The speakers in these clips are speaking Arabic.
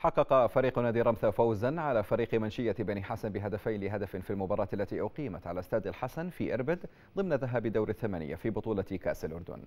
حقق فريق نادي رمثا فوزا على فريق منشية بني حسن بهدفين لهدف في المباراة التي أقيمت على استاد الحسن في إربد ضمن ذهاب دور الثمانية في بطولة كأس الأردن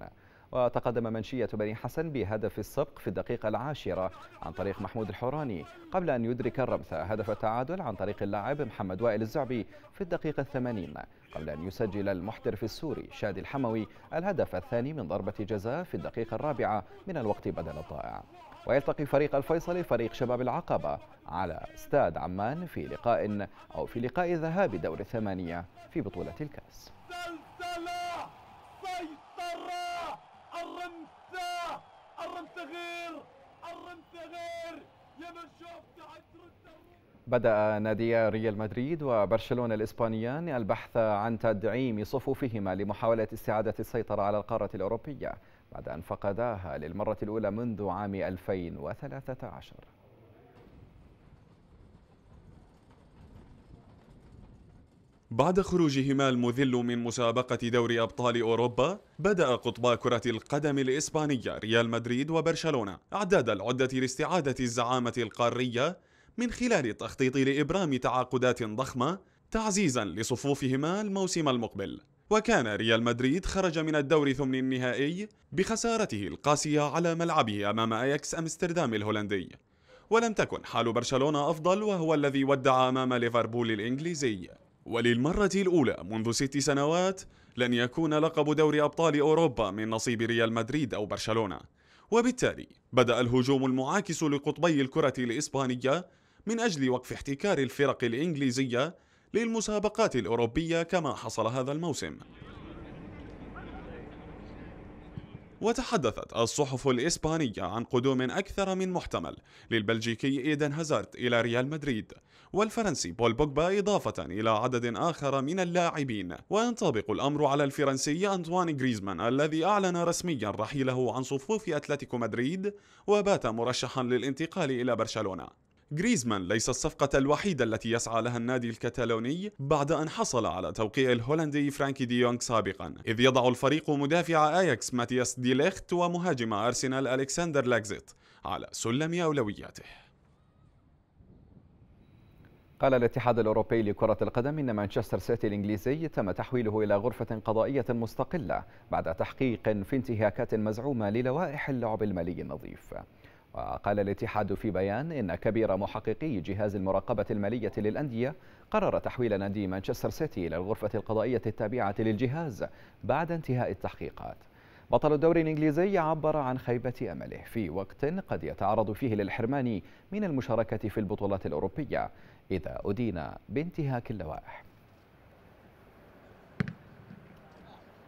وتقدم منشية بني حسن بهدف السبق في الدقيقة العاشرة عن طريق محمود الحوراني قبل أن يدرك الرمثا هدف التعادل عن طريق اللاعب محمد وائل الزعبي في الدقيقة الثمانين قبل أن يسجل المحترف السوري شادي الحموي الهدف الثاني من ضربة جزاء في الدقيقة الرابعة من الوقت بدل الضائع ويلتقي فريق الفيصلي فريق شباب العقبة على استاد عمان في لقاء أو في لقاء ذهاب دور الثمانية في بطولة الكأس زلزلة سيطرة الرمسة الرمسة غير الرمسة غير يا من شفت بدأ نادي ريال مدريد وبرشلونة الإسبانيان البحث عن تدعيم صفوفهما لمحاولة استعادة السيطرة على القارة الأوروبية بعد أن فقداها للمرة الأولى منذ عام 2013 بعد خروجهما المذل من مسابقة دوري أبطال أوروبا بدأ قطبا كرة القدم الإسبانية ريال مدريد وبرشلونة أعداد العدة لاستعادة الزعامة القارية من خلال التخطيط لإبرام تعاقدات ضخمة تعزيزا لصفوفهما الموسم المقبل وكان ريال مدريد خرج من الدور ثمن النهائي بخسارته القاسية على ملعبه أمام أياكس أمستردام الهولندي ولم تكن حال برشلونة أفضل وهو الذي ودع أمام ليفربول الإنجليزي وللمرة الأولى منذ ست سنوات لن يكون لقب دوري أبطال أوروبا من نصيب ريال مدريد أو برشلونة وبالتالي بدأ الهجوم المعاكس لقطبي الكرة الإسبانية من أجل وقف احتكار الفرق الإنجليزية للمسابقات الأوروبية كما حصل هذا الموسم وتحدثت الصحف الإسبانية عن قدوم أكثر من محتمل للبلجيكي إيدن هازارد إلى ريال مدريد والفرنسي بول بوجبا إضافة إلى عدد آخر من اللاعبين وينطبق الأمر على الفرنسي أنطوان غريزمان الذي أعلن رسميا رحيله عن صفوف أتلتيكو مدريد وبات مرشحا للانتقال إلى برشلونة جريزمان ليس الصفقة الوحيدة التي يسعى لها النادي الكتالوني بعد أن حصل على توقيع الهولندي فرانكي دي يونغ سابقا إذ يضع الفريق مدافع آياكس ماتياس ديليخت ومهاجم أرسنال ألكسندر لاكزيت على سلم أولوياته قال الاتحاد الأوروبي لكرة القدم إن مانشستر سيتي الإنجليزي تم تحويله إلى غرفة قضائية مستقلة بعد تحقيق في انتهاكات مزعومة للوائح اللعب المالي النظيف وقال الاتحاد في بيان إن كبير محققي جهاز المراقبة المالية للأندية قرر تحويل نادي مانشستر سيتي إلى الغرفة القضائية التابعة للجهاز بعد انتهاء التحقيقات بطل الدوري الإنجليزي عبر عن خيبة أمله في وقت قد يتعرض فيه للحرمان من المشاركة في البطولات الأوروبية إذا أدين بانتهاك اللوائح